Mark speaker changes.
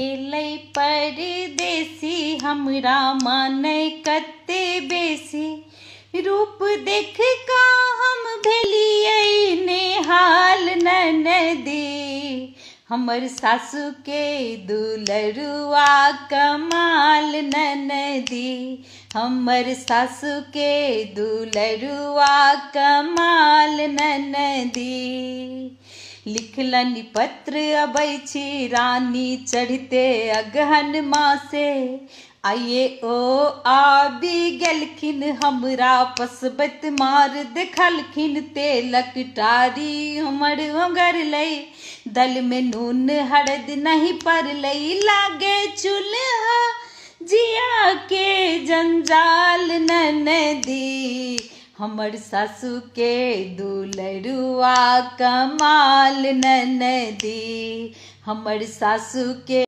Speaker 1: एलै परदेसी हमरा मान कते बेसी रूप देख का हम भेलियै नेहाल ननदे हमर सासु के दुलरुआ कमाल ननदी हमर सासु के दुलरुआ कमाल दी लिखलनि पत्र अबै छी रानी चढ़िते अगहन मासे से आइए ओ आबि गेलखिन हमरा पसबत मार देखलखिन तेलक टारी हमर ओंगर लई दल में नून हरद नहीं पर लै लागे चूल्हा जिया के जंजाल दी हमर सासु के दुलरुआ कमाल ननदी हमर सासु के